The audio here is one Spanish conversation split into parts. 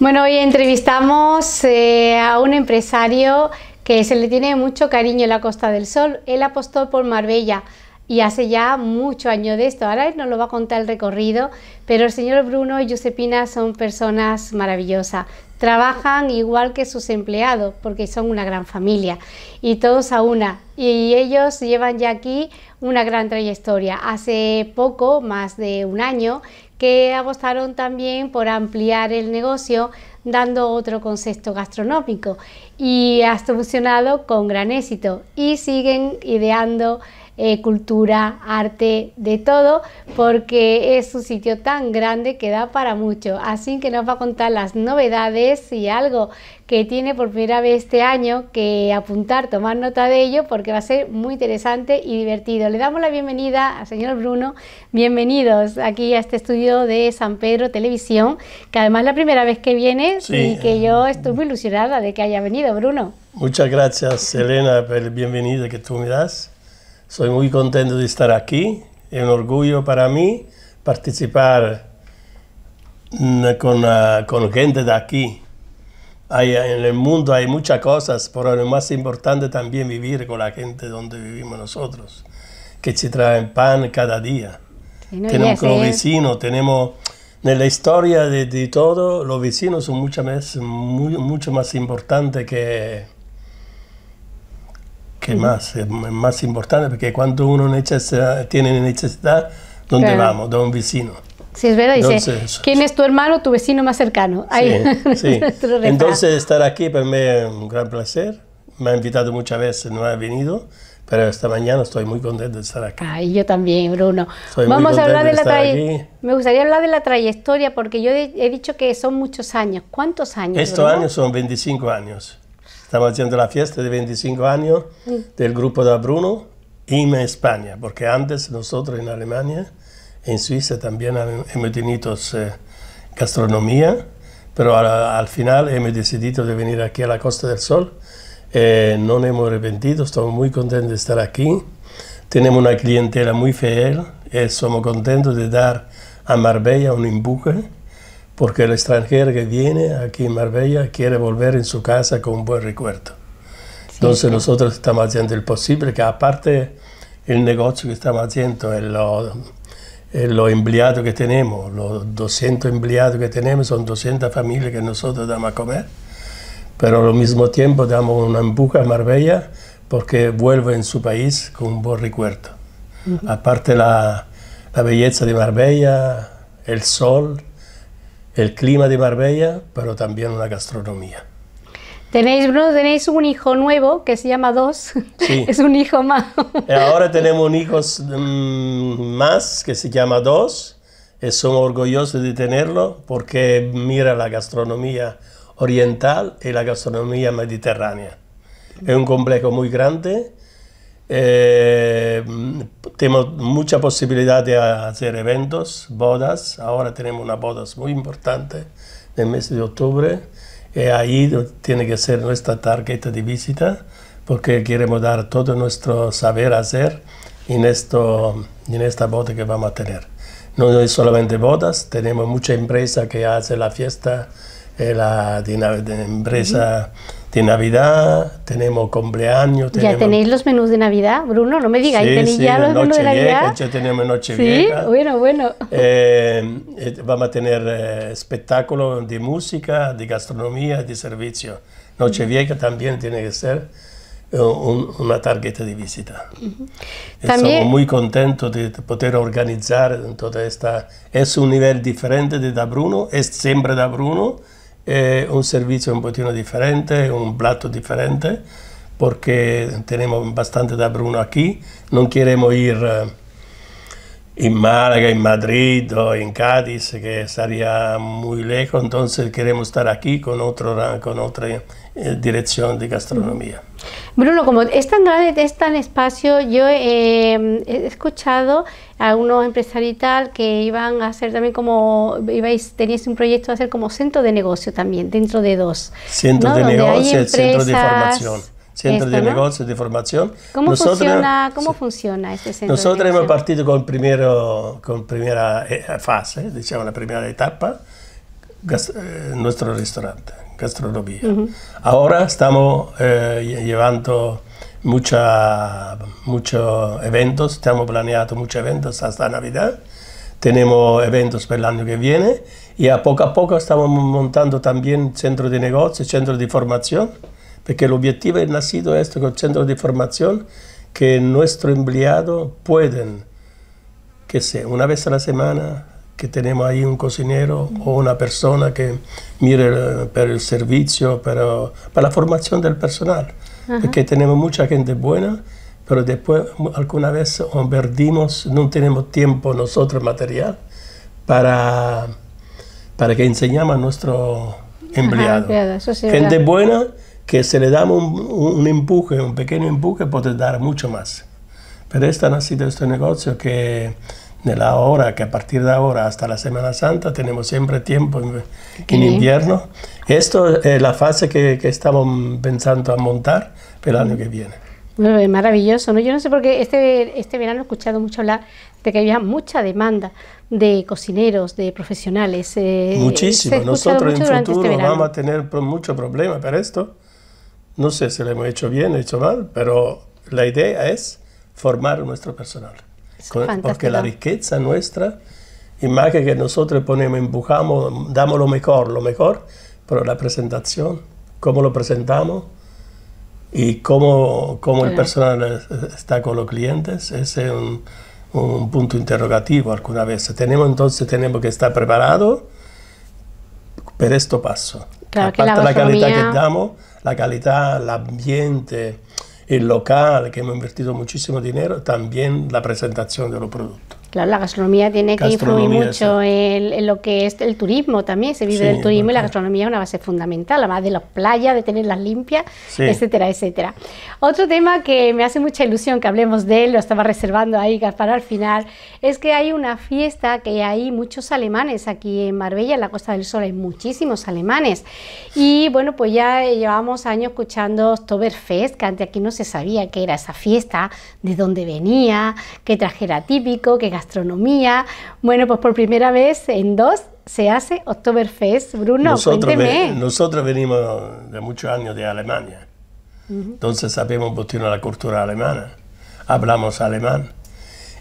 Bueno, hoy entrevistamos eh, a un empresario que se le tiene mucho cariño en la Costa del Sol. Él apostó por Marbella y hace ya mucho año de esto. Ahora él nos lo va a contar el recorrido, pero el señor Bruno y Josepina son personas maravillosas trabajan igual que sus empleados, porque son una gran familia y todos a una. Y ellos llevan ya aquí una gran trayectoria. Hace poco, más de un año, que apostaron también por ampliar el negocio dando otro concepto gastronómico y ha funcionado con gran éxito y siguen ideando eh, cultura, arte, de todo, porque es un sitio tan grande que da para mucho. Así que nos va a contar las novedades y algo que tiene por primera vez este año que apuntar, tomar nota de ello, porque va a ser muy interesante y divertido. Le damos la bienvenida al señor Bruno. Bienvenidos aquí a este estudio de San Pedro Televisión, que además es la primera vez que viene y que yo estoy muy ilusionada de que haya venido, Bruno. Muchas gracias, Elena, por el bienvenida que tú me das. Soy muy contento de estar aquí. Es un orgullo para mí participar mm, con, ah, con gente de aquí. Ah, en el mundo hay muchas cosas, pero lo más importante también vivir con la gente donde vivimos nosotros, que se traen pan cada día. tenemos los vecinos, tenemos... En la historia de, todo, los vecinos son muchas veces mucho más importantes que, que más, es más importante, porque cuando uno tiene necesidad, ¿dónde vamos? De un vecino. Sí, es verdad, dice, ¿quién es tu hermano, tu vecino más cercano? Ahí. Sí, Entonces, estar aquí para mí es un gran placer. Me ha invitado muchas veces, no ha venido. Pero esta mañana estoy muy contento de estar acá. Ay, yo también, Bruno. Vamos a hablar de, la trayectoria. Me gustaría hablar de la trayectoria porque yo he dicho que son muchos años. ¿Cuántos años? Estos años son 25 años. Estamos haciendo la fiesta de 25 años del grupo de Bruno en España, porque antes nosotros en Alemania, en Suiza también hemos tenido eh, gastronomía, pero al, al, final hemos decidido de venir aquí a la Costa del Sol. Eh, no nos hemos arrepentido, estamos muy contentos de estar aquí. Tenemos una clientela muy fiel, y eh, somos contentos de dar a Marbella un empuje porque el extranjero que viene aquí en Marbella quiere volver en su casa con un buen recuerdo. Entonces nosotros estamos haciendo el posible, que aparte el negocio que estamos haciendo, el, los lo empleados que tenemos, los 200 empleados que tenemos, son 200 familias que nosotros damos a comer, pero al mismo tiempo damos una empuja a Marbella porque vuelve en su país con un buen recuerdo. Aparte la, la belleza de Marbella, el sol, el clima de Marbella, pero también una gastronomía. Tenéis, Bruno, tenéis un hijo nuevo que se llama Dos. Sí. es un hijo más. Eh, ahora tenemos un hijo mm, más que se llama Dos. Y eh, somos orgullosos de tenerlo porque mira la gastronomía oriental y la gastronomía mediterránea. Es un complejo muy grande eh, tenemos mucha posibilidad de hacer eventos, bodas. Ahora tenemos una boda muy importante en el mes de octubre. Y eh, ahí tiene que ser nuestra tarjeta de visita porque queremos dar todo nuestro saber hacer en, esto, en esta boda que vamos a tener. No es solamente bodas, tenemos mucha empresa que hace la fiesta, eh, la de, de empresa de Navidad, tenemos cumpleaños. ¿Ya tenéis los menús de Navidad, Bruno? No me digáis, sí, ¿tenéis ya los menús de Navidad? tenemos Nochevieja... ¿Sí? bueno, bueno. Eh, eh, vamos a tener eh, espectáculo de música, de gastronomía, de servicio. Nochevieja también tiene que ser una tarjeta de visita. También... Estamos muy contentos de poder organizar toda esta... Es un nivel diferente de Da Bruno, es siempre Da Bruno, eh, un servizio un pochino differente, un plato differente, perché tenemos abbastanza da Bruno qui, non queremos ir eh, in Málaga, in Madrid o in Cádiz, che sarebbe molto lejos, quindi vogliamo estar qui con, altre con Eh, dirección de gastronomía. Bruno, como es tan grande, es tan espacio, yo eh, he escuchado a unos empresarios y tal que iban a hacer también como, ibais, teníais un proyecto de hacer como centro de negocio también, dentro de dos. Centro de negocio, centro de formación. Centro de de formación. ¿Cómo, funciona, ¿cómo funciona este centro? Nosotros hemos partido con, primero, con primera eh, fase, digamos la primera etapa, nuestro restaurante gastronomía. Ahora estamos eh, llevando mucha, muchos eventos, estamos planeando muchos eventos hasta Navidad. Tenemos eventos para el año que viene y a poco a poco estamos montando también centros de negocios, centros de formación, porque el objetivo es nacido esto con centros de formación que nuestro empleado pueden, que sé, una vez a la semana, que tenemos ahí un cocinero o una persona que mire eh, para el servicio, para, para la formación del personal. Porque tenemos mucha gente buena, pero después alguna vez perdimos, no tenemos tiempo nosotros material para, para que enseñamos a nuestro empleado. gente buena que se le damos un, un, empuje, un pequeño empuje, puede dar mucho más. Pero esta ha sido este negocio que de la hora, que a partir de ahora hasta la Semana Santa tenemos siempre tiempo en, invierno. Esto es la fase que, estamos pensando a montar el año que viene. Maravilloso, ¿no? Yo no sé por qué este, este verano he escuchado mucho hablar de que había mucha demanda de cocineros, de profesionales. Eh, Muchísimo. Nosotros en este futuro vamos a tener mucho problema para esto. No sé si lo hemos hecho bien, hecho mal, pero la idea es formar nuestro personal. Porque la riqueza nuestra, imagen más que nosotros ponemos, empujamos, damos lo mejor, lo mejor, pero la presentación, cómo lo presentamos y cómo, cómo el personal está con los clientes, ese es un, punto interrogativo alguna vez. Tenemos entonces tenemos que estar preparados para esto paso. la, la calidad que damos, la calidad, el ambiente, el local, que hemos invertido muchísimo dinero, también la presentación de los productos. Claro, la gastronomía tiene que influir mucho en, lo que es el turismo también, se vive del turismo y la gastronomía es una base fundamental, además de las playas, de tenerlas limpias, etcétera, etcétera. Otro tema que me hace mucha ilusión que hablemos de él, lo estaba reservando ahí para el final, es que hay una fiesta que hay muchos alemanes aquí en Marbella, en la Costa del Sol, hay muchísimos alemanes. Y bueno, pues ya llevamos años escuchando Oktoberfest, que antes aquí no se sabía qué era esa fiesta, de dónde venía, qué traje era típico, qué gastronomía, gastronomía. Bueno, pues por primera vez en dos se hace Oktoberfest. Bruno, nosotros venimos de muchos años de Alemania. Entonces sabemos un tiene la cultura alemana. Hablamos alemán.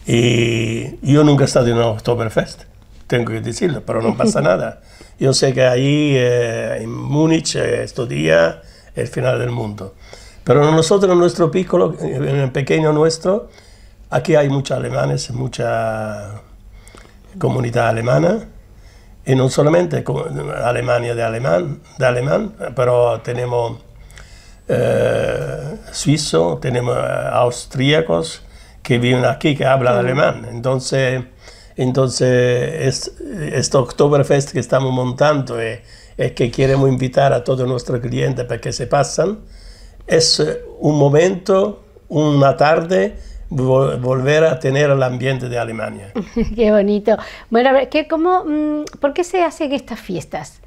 Y yo nunca he estado en un Oktoberfest, tengo que decirlo, pero no pasa nada. Yo sé que ahí eh, en Múnich eh, estos días el final del mundo. Pero nosotros, en nuestro eh, en el pequeño nuestro, Aquí hay muchos alemanes, mucha comunidad alemana, y no solamente Alemania de alemán, de alemán pero tenemos eh, suizos, tenemos eh, austríacos que viven aquí, que hablan alemán. Entonces, entonces es, este Oktoberfest que estamos montando y, eh, que queremos invitar a todos nuestros clientes para que se pasan, es eh, un momento, una tarde volver a tener el ambiente de Alemania. qué bonito. Bueno, a ver, ¿qué, cómo, mm, ¿por qué se hacen estas fiestas?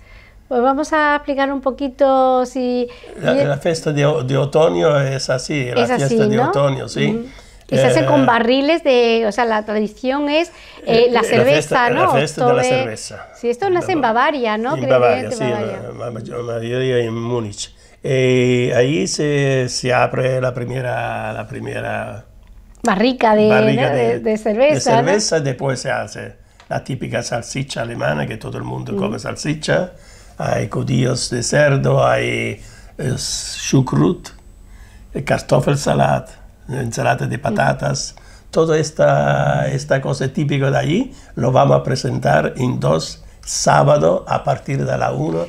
Pues vamos a explicar un poquito si... La, fiesta de, otoño es así, la fiesta de otoño, sí. Mm se hace eh, con barriles de, o sea, la tradición es eh, eh, la cerveza, ¿no? La fiesta de la cerveza. Sí, esto nace en Bavaria, ¿no? En Bavaria, sí, en Múnich. ...y ahí se, se, abre la primera, la primera barrica de, de, cerveza. De cerveza, después se hace la típica salsicha alemana que todo el mundo come salsicha. Hay codillos de cerdo, hay eh, chucrut, eh, kartoffelsalat, ensalada de patatas. Todo Toda esta, esta cosa típica de allí lo vamos a presentar en dos sábados a partir de la 1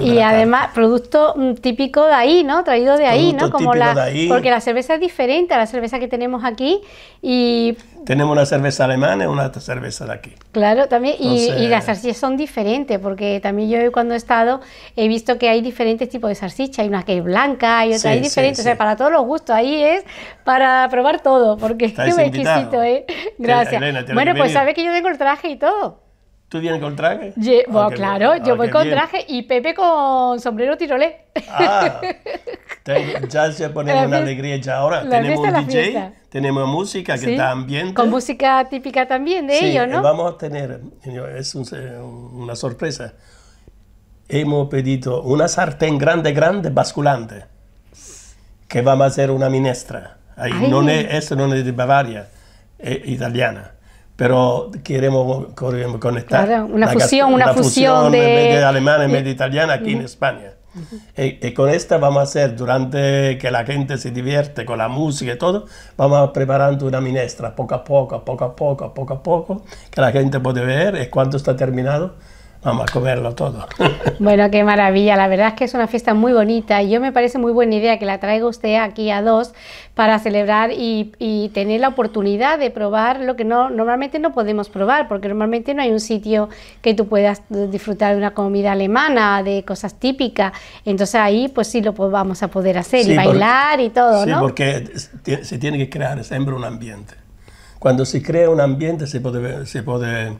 y además, producto mm, típico de ahí, ¿no? Traído de ahí, ¿no? Como la, Porque la cerveza es diferente a la cerveza que tenemos aquí. y... Tenemos una cerveza alemana y una cerveza de aquí. Claro, también. y, las salsichas son diferentes, porque también yo cuando he estado he visto que hay diferentes tipos de salchicha. Hay una que es blanca, y otra que hay diferente. o sea, para todos los gustos. Ahí es para probar todo, porque es exquisito, ¿eh? Gracias. bueno, pues sabes que yo tengo el traje y todo. ¿Tú vienes con traje? Ah, bueno, claro, yo ah, voy con traje y Pepe con sombrero tirolé. Ah, ya se pone una alegría ya ahora. tenemos un DJ, tenemos música que ambiente. Con música típica también de ellos, ¿no? vamos a tener, es una sorpresa, hemos pedido una sartén grande, grande, basculante, que vamos a hacer una minestra. Ahí, no es, no es de Bavaria, es italiana pero queremos conectar. una fusión, una, fusión, de... alemana y italiana aquí en España. y, eh, eh, con esta vamos a hacer, durante que la gente se divierte con la música y todo, vamos preparando una minestra poco a poco, poco a poco, poco a poco, que la gente puede ver Es cuando está terminado vamos a comerlo todo. Bueno, qué maravilla. La verdad es que es una fiesta muy bonita y yo me parece muy buena idea que la traiga usted aquí a dos para celebrar y, tener la oportunidad de probar lo que no, normalmente no podemos probar, porque normalmente no hay un sitio que tú puedas disfrutar de una comida alemana, de cosas típicas. Entonces ahí pues sí lo vamos a poder hacer y bailar y todo, sí, ¿no? porque se tiene que crear siempre un ambiente. Cuando se crea un ambiente se puede, se puede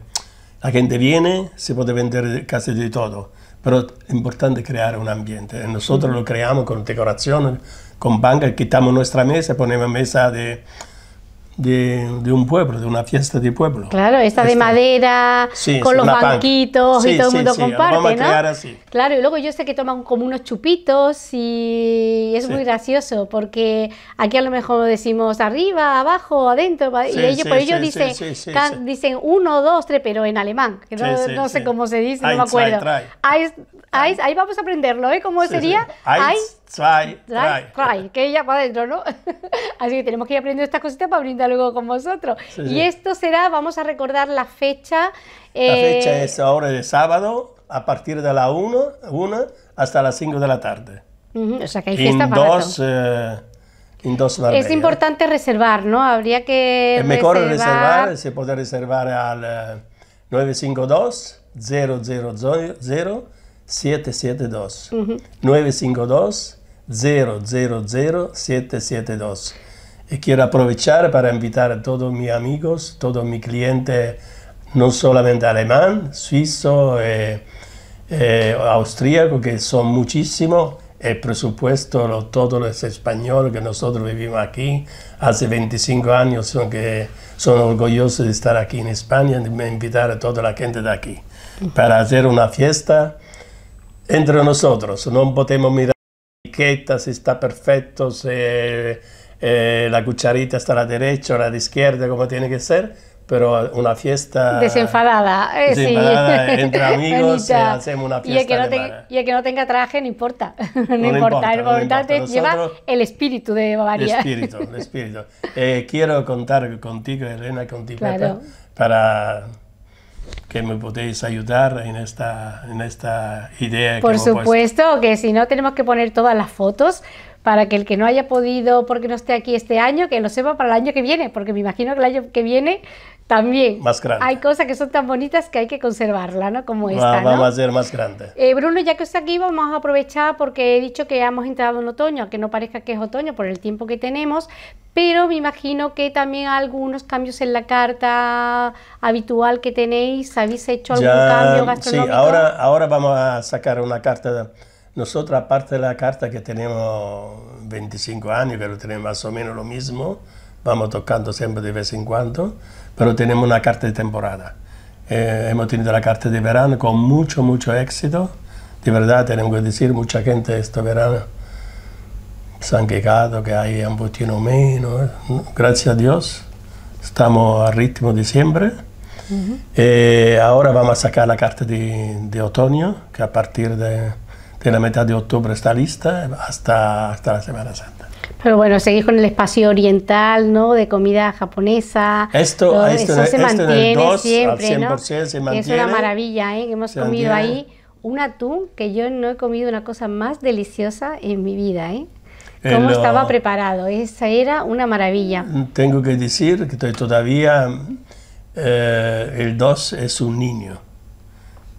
la gente viene, se puede vender casi de todo, pero es importante crear un ambiente. Nosotros lo creamos con decoración, con banca, quitamos nuestra mesa, ponemos mesa de de, un pueblo, de una fiesta de pueblo. Claro, esta de madera, con los banquitos y todo el mundo comparte, vamos a crear Claro, y luego yo sé que toman como unos chupitos y es muy gracioso porque aquí a lo mejor decimos arriba, abajo, adentro, y ellos, por ellos dicen, dicen uno, dos, tres, pero en alemán, que no, sé cómo se dice, no me acuerdo. ahí vamos a aprenderlo, ¿eh? ¿Cómo sería? ahí que ella para adentro, ¿no? Así que tenemos que ir aprendiendo estas cositas para brindar luego con vosotros. y esto será, vamos a recordar la fecha. Eh... La fecha eh, es ahora de sábado, a partir de la 1, hasta las 5 de la tarde. O sea que hay fiesta para dos, en eh, dos Es importante reservar, ¿no? Habría que. Es mejor reservar, se puede reservar al 952 000 772 uh -huh. 952 000772. Y quiero aprovechar para invitar a todos mis amigos, todos mis clientes, no solamente alemán, suizo, eh, eh austríaco, que son muchísimos, el presupuesto, lo, todos los españoles que nosotros vivimos aquí, hace 25 años son, que, son orgullosos de estar aquí en España, de invitar a toda la gente de aquí, para hacer una fiesta entre nosotros, no podemos mirar si está perfecto, si eh, la cucharita está a la derecha o a la izquierda, como tiene que ser, pero una fiesta... Desenfadada, eh, sí. entre amigos hacemos una fiesta. Y el, que no y que no tenga traje no importa, no, importa, lo importante lleva el espíritu de Bavaria. El espíritu, el espíritu. Eh, quiero contar contigo, Elena, contigo, claro. para que me podéis ayudar en esta, en esta idea. Por supuesto, que si no tenemos que poner todas las fotos para que el que no haya podido porque no esté aquí este año, que lo sepa para el año que viene, porque me imagino que el año que viene también. Hay cosas que son tan bonitas que hay que conservarla, ¿no? Como esta. Va, a ser más grande. Eh, Bruno, ya que está aquí, vamos a aprovechar porque he dicho que ya hemos entrado en otoño, aunque no parezca que es otoño por el tiempo que tenemos, pero me imagino que también algunos cambios en la carta habitual que tenéis, ¿habéis hecho algún cambio gastronómico? Sí, ahora, ahora vamos a sacar una carta. Nosotros, aparte de la carta que tenemos 25 años, que lo tenemos más o menos lo mismo, vamos tocando siempre de vez en cuando, pero tenemos una carta de temporada. Eh, hemos tenido la carta de verano con mucho, mucho éxito. De verdad, tenemos que decir, mucha gente este verano se han quedado, que hay un poquito menos. ¿eh? Gracias a Dios, estamos al ritmo de siempre. Eh, ahora vamos a sacar la carta de, de otoño, que a partir de, de, la mitad de octubre está lista hasta la Semana Santa. Pero bueno, seguís con el espacio oriental, ¿no? De comida japonesa. Esto, esto se este mantiene siempre, 100%, ¿no? Se mantiene, es una maravilla, ¿eh? hemos comido ahí un atún que yo no he comido una cosa más deliciosa en mi vida, ¿eh? eh ¿Cómo estaba preparado? Esa era una maravilla. Tengo que decir que todavía eh, el 2 es un niño,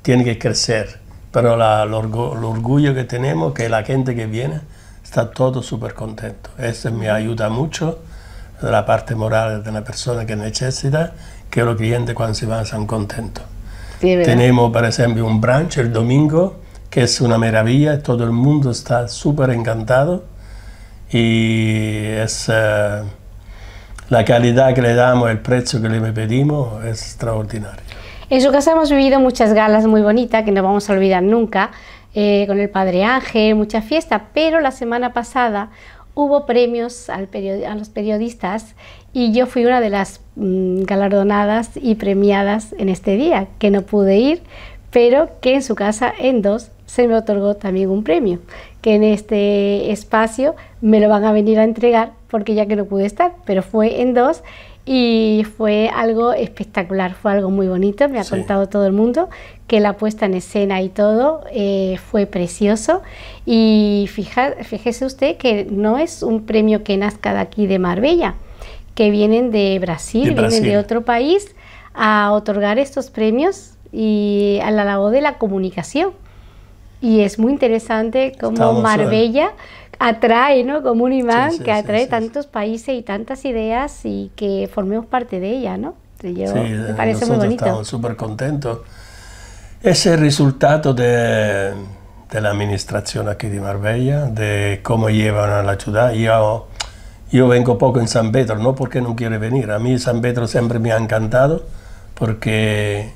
tiene que crecer, pero el, orgullo, el orgullo que tenemos, que la gente que viene, está todo súper contento. Eso me ayuda mucho la parte moral de una persona que necesita, que los clientes cuando se van sean contentos. Tenemos, por ejemplo, un brunch el domingo, que es una maravilla, todo el mundo está súper encantado y es... Eh, la calidad que le damos, el precio que le pedimos es extraordinario. En su casa hemos vivido muchas galas muy bonitas que no vamos a olvidar nunca, eh, con el Padre Ángel, mucha fiesta, pero la semana pasada hubo premios al a los periodistas y yo fui una de las mm, galardonadas y premiadas en este día, que no pude ir, pero que en su casa, en dos, se me otorgó también un premio, que en este espacio me lo van a venir a entregar porque ya que no pude estar, pero fue en dos y fue algo espectacular, fue algo muy bonito, me ha contado todo el mundo que la puesta en escena y todo eh, fue precioso y fíjese usted que no es un premio que nazca de aquí de Marbella, que vienen de Brasil, vienen de otro país a otorgar estos premios y a la labor de la comunicación. Y es muy interesante cómo eh, Marbella atrae, ¿no? Como un imán que atrae tantos países y tantas ideas y que formemos parte de ella, ¿no? Sí. me eh, parece muy bonito. Estamos súper contentos. Es el resultado de, la administración aquí de Marbella, de cómo llevan a la ciudad. Yo, yo vengo poco en San Pedro, no porque no quiero venir. A mí San Pedro siempre me ha encantado porque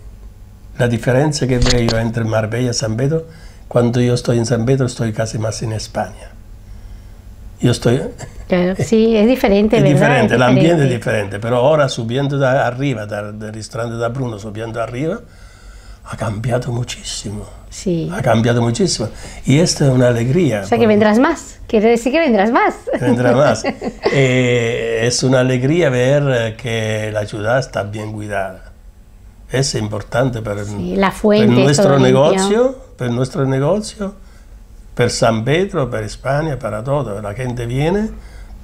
la diferencia que veo entre Marbella y San Pedro, cuando yo estoy en San Pedro estoy casi más en España. Yo estoy... Claro, sí, es diferente, es Diferente, el ambiente es diferente, pero ahora subiendo de arriba, del, restaurante de Bruno, subiendo arriba, ha cambiado muchísimo. Sí. Ha cambiado muchísimo. Y esto es una alegría. O sea, que vendrás más. Quiere decir que vendrás más. Vendrás más. Eh, es una alegría ver eh, que la ciudad está bien cuidada. Es importante para, sí, la fuente, para nuestro negocio, para nuestro negocio per San Pedro, per España, para todo. La gente viene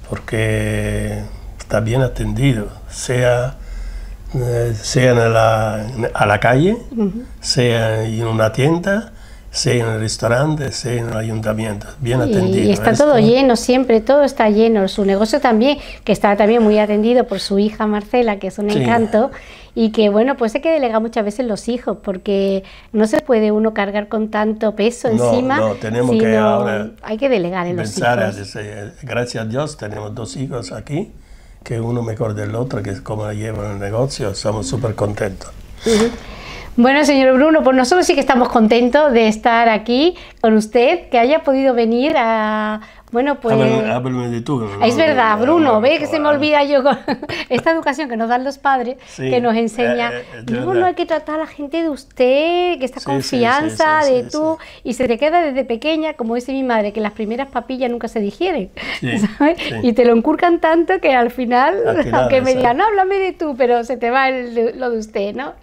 porque está bien atendido, sea, en eh, la, a la calle, mhm. sea en una tienda, sea en el restaurante, sea en el ayuntamiento, bien atendido. Y está todo ¿eh? lleno siempre, todo está lleno. Su negocio también, que está también muy atendido por su hija Marcela, que es un encanto y que bueno, pues hay que delegar muchas veces los hijos porque no se puede uno cargar con tanto peso encima. No, tenemos que ahora hay que delegar en pensar, los hijos. Eh, gracias a Dios tenemos dos hijos aquí, que uno mejor del otro, que es como llevan el negocio, estamos súper contentos. Bueno, señor Bruno, pues nosotros sí que estamos contentos de estar aquí con usted, que haya podido venir a bueno, ah, pues. Ah, es verdad, Bruno, ve que se me olvida yo con esta educación que nos dan los padres, que nos eh, enseña. Eh, no hay que tratar a la gente de usted, que esta confianza de tú, y se te queda desde pequeña, como dice mi madre, que las primeras papillas nunca se digieren, ¿sabes? Y te lo encurcan tanto que al final, aunque me digan, no, háblame de tú, pero se te va lo de usted, ¿no?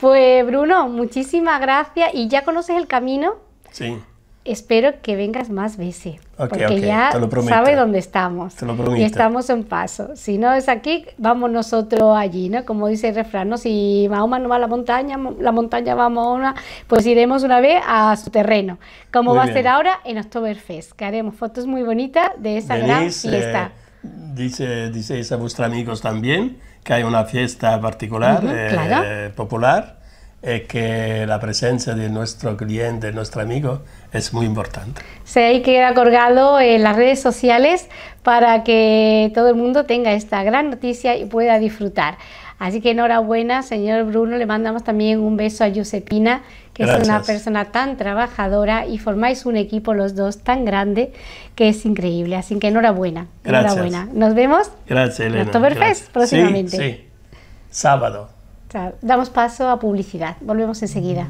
Pues, Bruno, muchísimas gracias, y ya conoces el camino. Sí espero que vengas más veces. porque ya sabe dónde estamos. Y estamos en paso. Si no es aquí, vamos nosotros allí, ¿no? Como dice el refrán, ¿no? si Mahoma no va a la montaña, la montaña va a Mahoma, pues iremos una vez a su terreno. Como va a ser ahora en Oktoberfest, que haremos fotos muy bonitas de esa gran eh, fiesta. dice, dice a vuestros amigos también que hay una fiesta particular, eh, popular es que la presencia de nuestro cliente, nuestro amigo, es muy importante. Se ahí queda colgado en las redes sociales para que todo el mundo tenga esta gran noticia y pueda disfrutar. Así que enhorabuena, señor Bruno. Le mandamos también un beso a Giuseppina, que es una persona tan trabajadora y formáis un equipo los dos tan grande que es increíble. Así que enhorabuena. Gracias. Enhorabuena. Nos vemos. Gracias, Elena. En próximamente. Sí, sí. Sábado. Damos paso a publicidad. Volvemos enseguida.